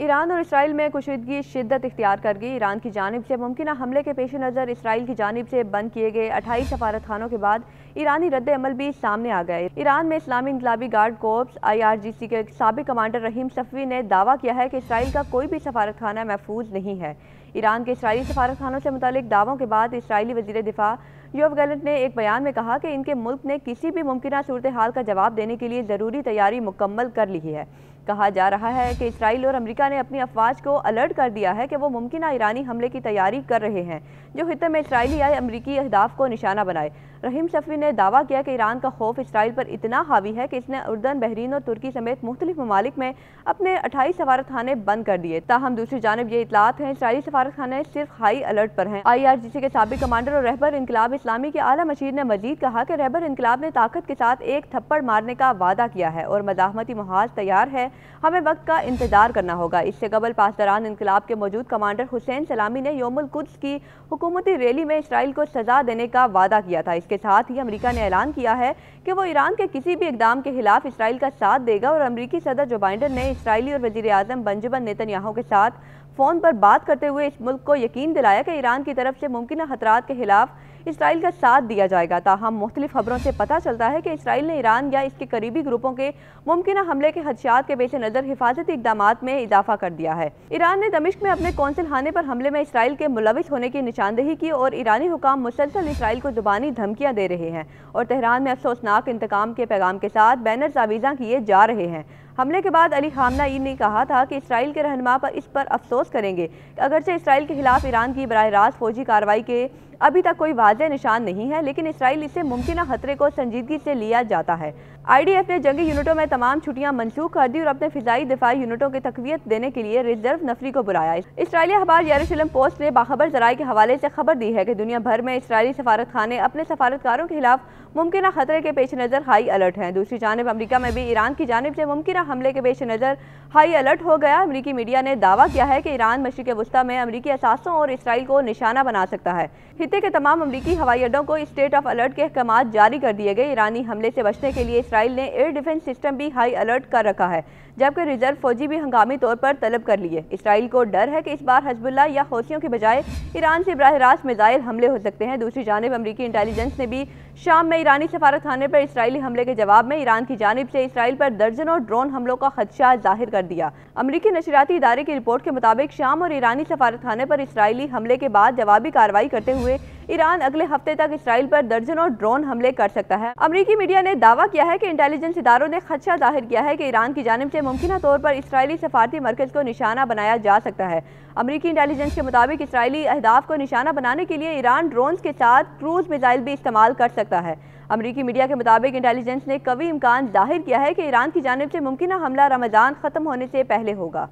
Iran और Israel में कुशीदगी शिद्दत इख्तियार कर गई ईरान की जानब से मुमकिन हमले के पेश नज़र इसराइल की जानब से बंद किए गए अठाईस सफारत खानों के बाद ईरानी रद्द अमल भी सामने आ गए ईरान में इस्लामी इंकलाबी guard corps I R G C के सबक कमांडर रहीम सफवी ने दावा किया है कि इसराइल का कोई भी सफारत खाना महफूज नहीं है ईरान के इसराइली सफारत खानों से मुतल दावों के बाद इसराइली वजी दिफा यूएफ गैलेंट ने एक बयान में कहा कि इनके मुल्क ने किसी भी मुमकिन सूरत हाल का जवाब देने के लिए ज़रूरी तैयारी मुकम्मल कर ली है कहा जा रहा है कि इसराइल और अमेरिका ने अपनी अफवाज को अलर्ट कर दिया है कि वो मुमकिन ईरानी हमले की तैयारी कर रहे हैं जो खत्म में इसराइली आए अमरीकी अहदाफ को निशाना बनाए रहीम शफी ने दावा किया कि ईरान का खौफ इसराइल पर इतना हावी है कि इसने उर्दन बहरीन और तुर्की समेत मुख्तलिफ ममालिक में अपने अट्ठाईस सफारत खाने बंद कर दिए ताहम दूसरी जानब ये इतलात हैं इसराइली सफारत खाने सिर्फ हाई अलर्ट पर हैं आई आर जी सी के सबक कमांडर और रहबर इनकलाब इस्लामी के आला मशीर ने मजीद कहा कि रहबर इनकलाब ने ताकत के साथ एक थप्पड़ मारने का वादा किया है और मजामती महाज तैयार है हमें वक्त का इंतजार करना होगा इससे कबल पासदारान इनकलाब के मौजूद कमांडर हुसैन सलामी ने योमुल कुद्स की हुकूमती रैली में इसराइल को सजा देने का वादा किया था इसके साथ ही अमरीका ने ऐलान किया है कि वो ईरान के किसी भी इकदाम के खिलाफ इसराइल का साथ देगा और अमरीकी सदर जो बाइडन ने इसराइली और वजी अजम बंजबन नेतन्याहू के साथ फ़ोन पर बात करते हुए इस मुल्क को यकीन दिलाया कि ईरान की तरफ से मुमकिन खतरात के खिलाफ इसराइल का साथ दिया जाएगा ताहम मुख्तलिफ खबरों से पता चलता है कि इसराइल ने ईरान या इसके करीबी ग्रुपों के मुमकिन हमले के हदशात के पेश नज़र हिफाजती इकदाम में इजाफा कर दिया है ईरान ने दमिश्क में अपने कौंसिल खाने पर हमले में इसराइल के मुलविस होने की निशानदेही की और ईरानी हुकाम मुसलसल इसराइल को जुबानी धमकियाँ दे रहे हैं और तेहरान में अफसोसनाक इंतकाम के पैगाम के साथ बैनर तावीज़ा किए जा रहे हैं हमले के बाद अली खामना ने कहा था कि इसराइल के रहनमा पर इस पर अफसोस करेंगे अगरचे इसराइल के खिलाफ ईरान की बरह रास्त फौजी कार्रवाई के अभी तक कोई वाज निशान नहीं है लेकिन इसराइल इसे मुमकिन खतरे को संजीदगी से लिया जाता है आईडीएफ ने जंगी यूनिटों में तमाम छुट्टियां मंसूख कर दी और अपने फिजाई दिफाई यूनिटों की तकवीत देने के लिए रिजर्व नफरी को बुलाया इसराइली अखबार यरूशलेम पोस्ट ने बाखबर जराये के हवाले से खबर दी है कि दुनिया भर में इसराइली सफारत खाने अपने सफारतकारों के खिलाफ मुमकिन खतरे के पेश नज़र हाई अलर्ट हैं दूसरी जानब अमरीका में भी ईरान की जानब से मुमकिन हमले के पेश नज़र हाई अलर्ट हो गया अमरीकी मीडिया ने दावा किया है कि ईरान मशरक वस्ती में अमरीकी असासों और इसराइल को निशाना बना सकता है खिते के तमाम अमरीकी हवाई अड्डों को स्टेट ऑफ अलर्ट के अहकाम जारी कर दिए गए ईरानी हमले से बचने के लिए इसराइल ने एयर डिफेंस सिस्टम भी हाई अलर्ट कर रखा है जबकि रिजर्व फौजी भी हंगामी तौर पर तलब कर लिए इसराइल को डर है कि इस बार हजबुल्ला या हौसियों के बजाय ईरान से बरह रास्त मिज़ाइल हमले हो सकते हैं दूसरी जानब अमरीकी इंटेलिजेंस ने भी शाम में ईरानी सफारत खाने पर इसराइली हमले के जवाब में ईरान की जानब से इसराइल पर दर्जनों ड्रोन हमलों का खदशा जाहिर कर दिया अमरीकी नशरियाती इदारे की रिपोर्ट के मुताबिक शाम और ईरानी सफारत खाने पर इसराइली हमले के बाद जवाबी कार्रवाई करते हुए ईरान अगले हफ्ते तक इसराइल पर दर्जनों ड्रोन हमले कर सकता है अमरीकी मीडिया ने दावा किया है कि इंटेलिजेंस इदारों ने खदशा जाहिर किया है कि ईरान की जानब से मुमकिन तौर पर इसराइली सफारती मरकज को निशाना बनाया जा सकता है अमरीकी इंटेलिजेंस के मुताबिक इसराइली अहदाफ को निशाना बनाने के लिए ईरान ड्रोन के साथ क्रूज मिजाइल भी इस्तेमाल कर सकता है अमरीकी मीडिया के मुताबिक इंटेलिजेंस ने कभी इम्कान जाहिर किया है कि ईरान की जानब से मुमकिन हमला रमजान ख़त्म होने से पहले होगा